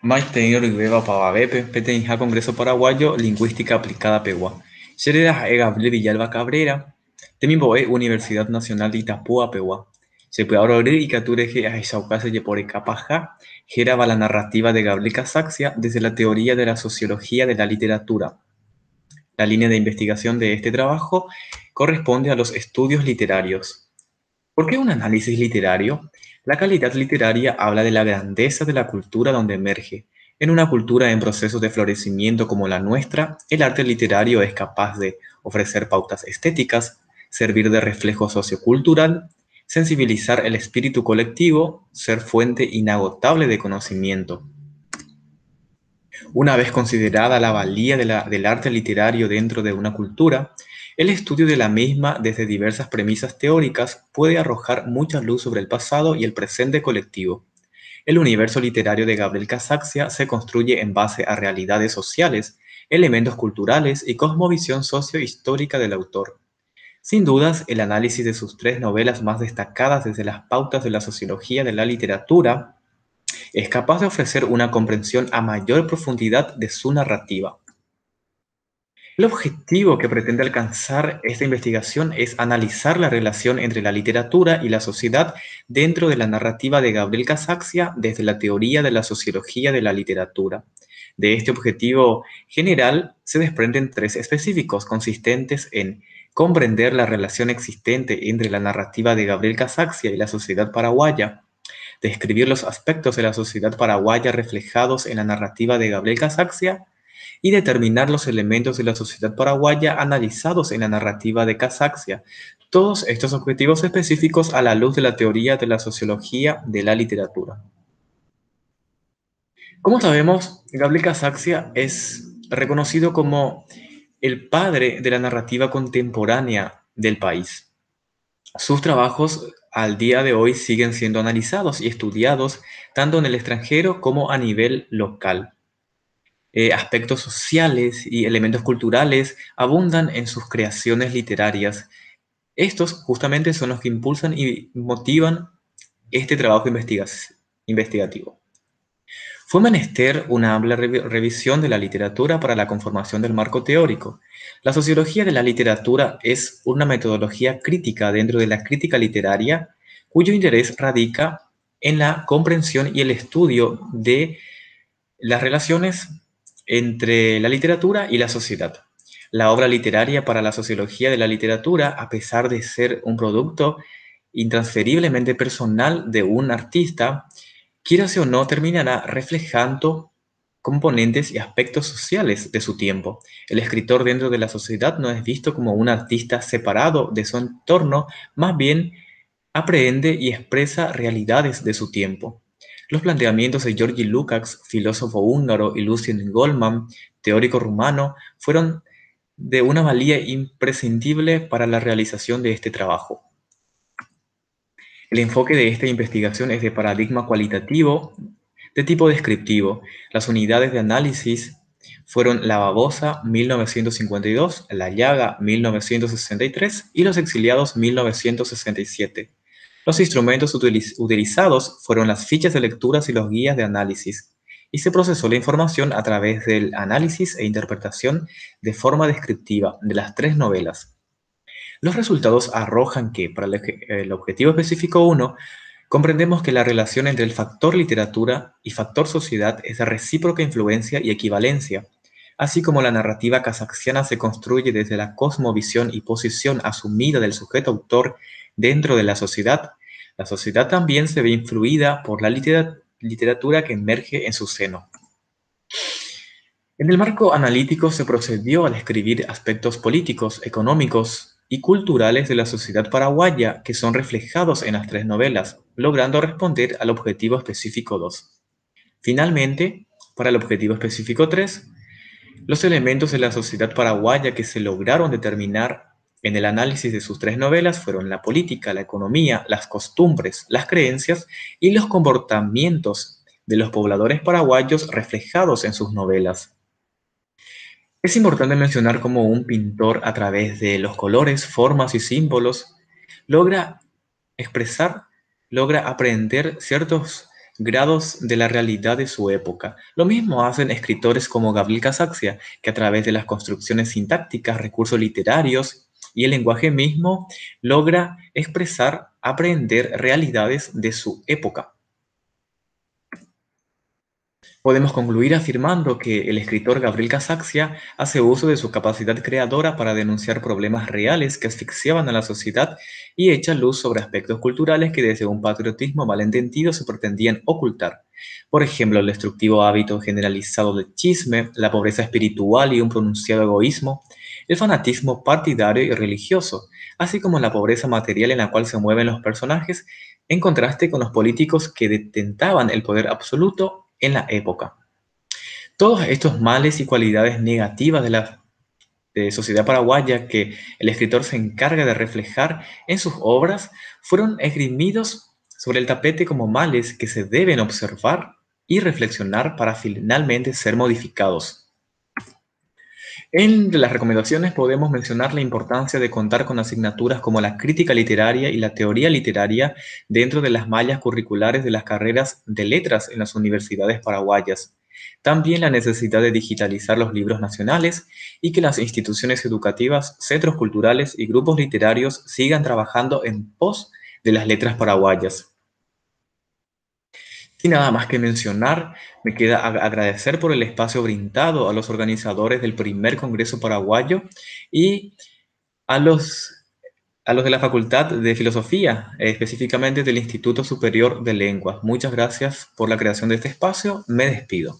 Maite Rivera Pavabepe, pertenece Congreso Paraguayo Lingüística Aplicada Pegua. Sereda e Gabriel Villalba Cabrera, Temiboe Universidad Nacional de Itapúa Pegua. Se puede ahora y que a Isaucase Paja, geraba la narrativa de Gabriel Casaxia desde la teoría de la sociología de la literatura. La línea de investigación de este trabajo corresponde a los estudios literarios. ¿Por qué un análisis literario? La calidad literaria habla de la grandeza de la cultura donde emerge. En una cultura en procesos de florecimiento como la nuestra, el arte literario es capaz de ofrecer pautas estéticas, servir de reflejo sociocultural, sensibilizar el espíritu colectivo, ser fuente inagotable de conocimiento. Una vez considerada la valía del arte literario dentro de una cultura, el estudio de la misma desde diversas premisas teóricas puede arrojar mucha luz sobre el pasado y el presente colectivo. El universo literario de Gabriel Casaxia se construye en base a realidades sociales, elementos culturales y cosmovisión sociohistórica del autor. Sin dudas, el análisis de sus tres novelas más destacadas desde las pautas de la sociología de la literatura es capaz de ofrecer una comprensión a mayor profundidad de su narrativa. El objetivo que pretende alcanzar esta investigación es analizar la relación entre la literatura y la sociedad dentro de la narrativa de Gabriel Casaxia desde la teoría de la sociología de la literatura. De este objetivo general se desprenden tres específicos consistentes en comprender la relación existente entre la narrativa de Gabriel Casaxia y la sociedad paraguaya, describir los aspectos de la sociedad paraguaya reflejados en la narrativa de Gabriel Casaxia, y determinar los elementos de la sociedad paraguaya analizados en la narrativa de Casaxia. Todos estos objetivos específicos a la luz de la teoría de la sociología de la literatura. Como sabemos, Gabriel Casaxia es reconocido como el padre de la narrativa contemporánea del país. Sus trabajos al día de hoy siguen siendo analizados y estudiados tanto en el extranjero como a nivel local. Eh, aspectos sociales y elementos culturales abundan en sus creaciones literarias. Estos justamente son los que impulsan y motivan este trabajo investigativo. Fue menester una amplia revisión de la literatura para la conformación del marco teórico. La sociología de la literatura es una metodología crítica dentro de la crítica literaria cuyo interés radica en la comprensión y el estudio de las relaciones entre la literatura y la sociedad. La obra literaria para la sociología de la literatura, a pesar de ser un producto intransferiblemente personal de un artista, quiera o no, terminará reflejando componentes y aspectos sociales de su tiempo. El escritor dentro de la sociedad no es visto como un artista separado de su entorno, más bien aprende y expresa realidades de su tiempo. Los planteamientos de Georgi Lukács, filósofo húngaro, y Lucien Goldman, teórico rumano, fueron de una valía imprescindible para la realización de este trabajo. El enfoque de esta investigación es de paradigma cualitativo de tipo descriptivo. Las unidades de análisis fueron la babosa 1952, la llaga 1963 y los exiliados 1967. Los instrumentos utilizados fueron las fichas de lecturas y los guías de análisis, y se procesó la información a través del análisis e interpretación de forma descriptiva de las tres novelas. Los resultados arrojan que, para el objetivo específico 1, comprendemos que la relación entre el factor literatura y factor sociedad es de recíproca influencia y equivalencia, así como la narrativa kazaxiana se construye desde la cosmovisión y posición asumida del sujeto autor dentro de la sociedad, la sociedad también se ve influida por la literatura que emerge en su seno. En el marco analítico se procedió a describir aspectos políticos, económicos y culturales de la sociedad paraguaya que son reflejados en las tres novelas, logrando responder al objetivo específico 2. Finalmente, para el objetivo específico 3, los elementos de la sociedad paraguaya que se lograron determinar en el análisis de sus tres novelas fueron la política, la economía, las costumbres, las creencias y los comportamientos de los pobladores paraguayos reflejados en sus novelas. Es importante mencionar cómo un pintor a través de los colores, formas y símbolos logra expresar, logra aprender ciertos grados de la realidad de su época. Lo mismo hacen escritores como Gabriel Casaxia, que a través de las construcciones sintácticas, recursos literarios y el lenguaje mismo logra expresar, aprender realidades de su época. Podemos concluir afirmando que el escritor Gabriel Casaxia hace uso de su capacidad creadora para denunciar problemas reales que asfixiaban a la sociedad y echa luz sobre aspectos culturales que desde un patriotismo malentendido se pretendían ocultar. Por ejemplo, el destructivo hábito generalizado del chisme, la pobreza espiritual y un pronunciado egoísmo, el fanatismo partidario y religioso, así como la pobreza material en la cual se mueven los personajes, en contraste con los políticos que detentaban el poder absoluto en la época. Todos estos males y cualidades negativas de la sociedad paraguaya que el escritor se encarga de reflejar en sus obras fueron esgrimidos sobre el tapete como males que se deben observar y reflexionar para finalmente ser modificados. Entre las recomendaciones podemos mencionar la importancia de contar con asignaturas como la crítica literaria y la teoría literaria dentro de las mallas curriculares de las carreras de letras en las universidades paraguayas. También la necesidad de digitalizar los libros nacionales y que las instituciones educativas, centros culturales y grupos literarios sigan trabajando en pos de las letras paraguayas. Y nada más que mencionar, me queda agradecer por el espacio brindado a los organizadores del primer Congreso Paraguayo y a los, a los de la Facultad de Filosofía, específicamente del Instituto Superior de Lenguas. Muchas gracias por la creación de este espacio. Me despido.